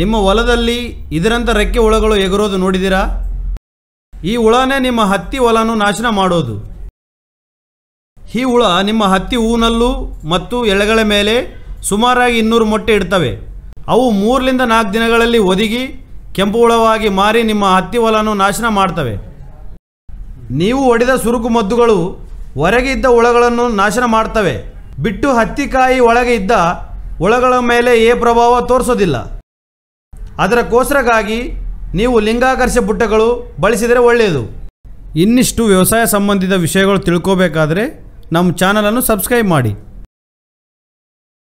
ನಿಮ್ಮ ಹೊಲದಲ್ಲಿ ಇದರಂಥ ರೆಕ್ಕೆ ಹುಳಗಳು ಎಗರೋದು ನೋಡಿದಿರಾ ಈ ಹುಳನೇ ನಿಮ್ಮ ಹತ್ತಿ ಹೊಲನು ನಾಶನ ಮಾಡೋದು ಈ ಹುಳ ನಿಮ್ಮ ಹತ್ತಿ ಹೂನಲ್ಲೂ ಮತ್ತು ಎಳೆಗಳ ಮೇಲೆ ಸುಮಾರಾಗಿ ಇನ್ನೂರು ಮೊಟ್ಟೆ ಇಡ್ತವೆ ಅವು ಮೂರರಿಂದ ನಾಲ್ಕು ದಿನಗಳಲ್ಲಿ ಒದಗಿ ಕೆಂಪು ಹುಳವಾಗಿ ಮಾರಿ ನಿಮ್ಮ ಹತ್ತಿ ಹೊಲನು ನಾಶನ ಮಾಡ್ತವೆ ನೀವು ಒಡೆದ ಸುರುಕು ಮದ್ದುಗಳು ಹೊರಗೆ ಇದ್ದ ಹುಳಗಳನ್ನು ನಾಶನ ಮಾಡ್ತವೆ ಬಿಟ್ಟು ಹತ್ತಿಕಾಯಿ ಒಳಗೆ ಇದ್ದ ಹುಳಗಳ ಮೇಲೆ ಏ ಪ್ರಭಾವ ತೋರಿಸೋದಿಲ್ಲ ಅದರ ನೀವು ಲಿಂಗಾಕರ್ಷ ಬುಟ್ಟಗಳು ಬಳಸಿದರೆ ಒಳ್ಳೆಯದು ಇನ್ನಿಷ್ಟು ವ್ಯವಸಾಯ ಸಂಬಂಧಿತ ವಿಷಯಗಳು ತಿಳ್ಕೋಬೇಕಾದರೆ ನಮ್ಮ ಚಾನಲನ್ನು ಸಬ್ಸ್ಕ್ರೈಬ್ ಮಾಡಿ